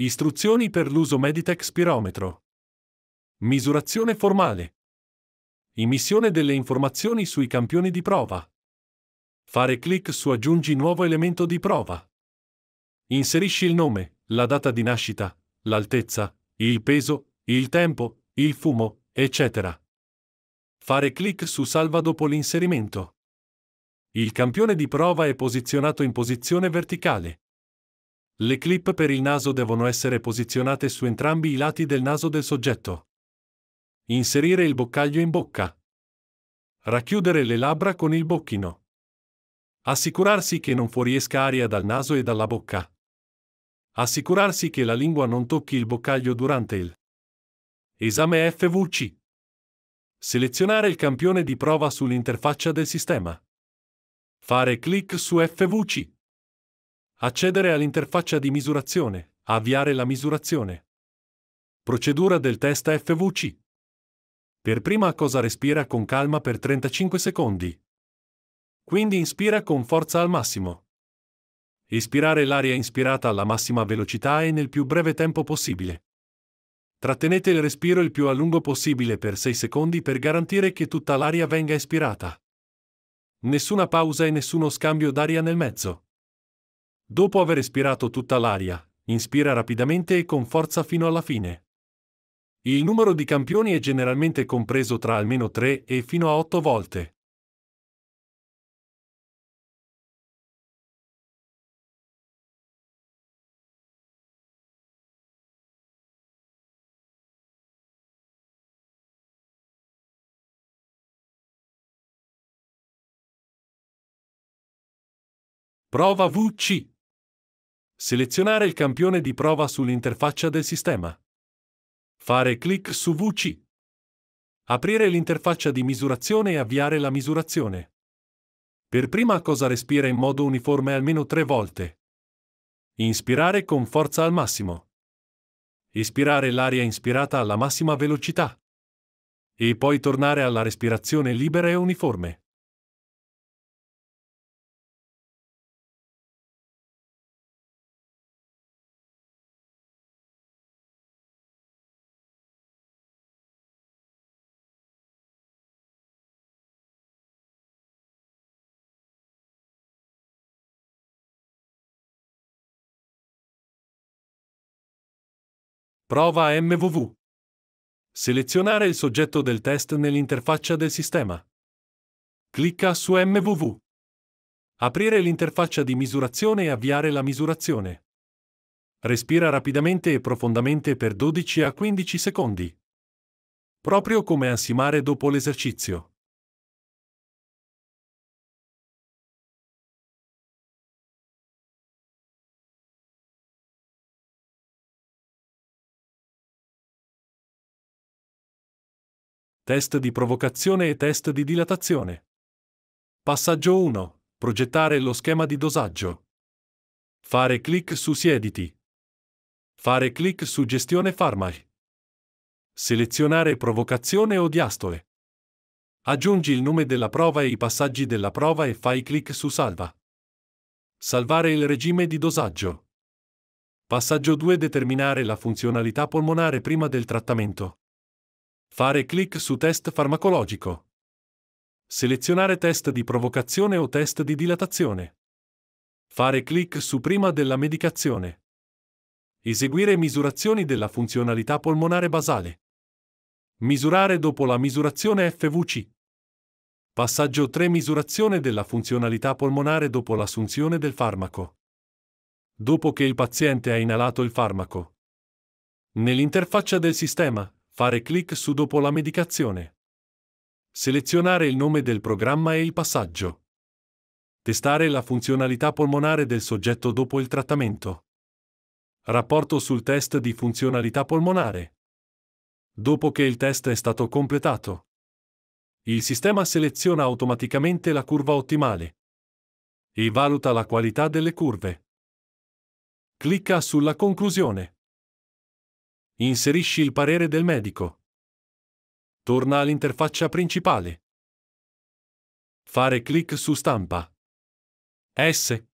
Istruzioni per l'uso Meditech Spirometro. Misurazione formale. Immissione delle informazioni sui campioni di prova. Fare clic su Aggiungi nuovo elemento di prova. Inserisci il nome, la data di nascita, l'altezza, il peso, il tempo, il fumo, eccetera. Fare clic su Salva dopo l'inserimento. Il campione di prova è posizionato in posizione verticale. Le clip per il naso devono essere posizionate su entrambi i lati del naso del soggetto. Inserire il boccaglio in bocca. Racchiudere le labbra con il bocchino. Assicurarsi che non fuoriesca aria dal naso e dalla bocca. Assicurarsi che la lingua non tocchi il boccaglio durante il esame FVC. Selezionare il campione di prova sull'interfaccia del sistema. Fare clic su FVC. Accedere all'interfaccia di misurazione. Avviare la misurazione. Procedura del test FVC. Per prima cosa respira con calma per 35 secondi. Quindi inspira con forza al massimo. Ispirare l'aria inspirata alla massima velocità e nel più breve tempo possibile. Trattenete il respiro il più a lungo possibile per 6 secondi per garantire che tutta l'aria venga ispirata. Nessuna pausa e nessuno scambio d'aria nel mezzo. Dopo aver espirato tutta l'aria, inspira rapidamente e con forza fino alla fine. Il numero di campioni è generalmente compreso tra almeno 3 e fino a 8 volte. Prova VC Selezionare il campione di prova sull'interfaccia del sistema. Fare clic su VC. Aprire l'interfaccia di misurazione e avviare la misurazione. Per prima cosa respira in modo uniforme almeno tre volte. Inspirare con forza al massimo. Ispirare l'aria inspirata alla massima velocità. E poi tornare alla respirazione libera e uniforme. Prova MVV. Selezionare il soggetto del test nell'interfaccia del sistema. Clicca su MVV. Aprire l'interfaccia di misurazione e avviare la misurazione. Respira rapidamente e profondamente per 12 a 15 secondi. Proprio come ansimare dopo l'esercizio. test di provocazione e test di dilatazione. Passaggio 1. Progettare lo schema di dosaggio. Fare clic su Siediti. Fare clic su Gestione farmaci. Selezionare provocazione o diastole. Aggiungi il nome della prova e i passaggi della prova e fai clic su Salva. Salvare il regime di dosaggio. Passaggio 2 Determinare la funzionalità polmonare prima del trattamento. Fare clic su test farmacologico. Selezionare test di provocazione o test di dilatazione. Fare clic su prima della medicazione. Eseguire misurazioni della funzionalità polmonare basale. Misurare dopo la misurazione FVC. Passaggio 3 Misurazione della funzionalità polmonare dopo l'assunzione del farmaco. Dopo che il paziente ha inalato il farmaco. Nell'interfaccia del sistema, Fare clic su dopo la medicazione. Selezionare il nome del programma e il passaggio. Testare la funzionalità polmonare del soggetto dopo il trattamento. Rapporto sul test di funzionalità polmonare. Dopo che il test è stato completato, il sistema seleziona automaticamente la curva ottimale e valuta la qualità delle curve. Clicca sulla conclusione. Inserisci il parere del medico. Torna all'interfaccia principale. Fare clic su stampa. S.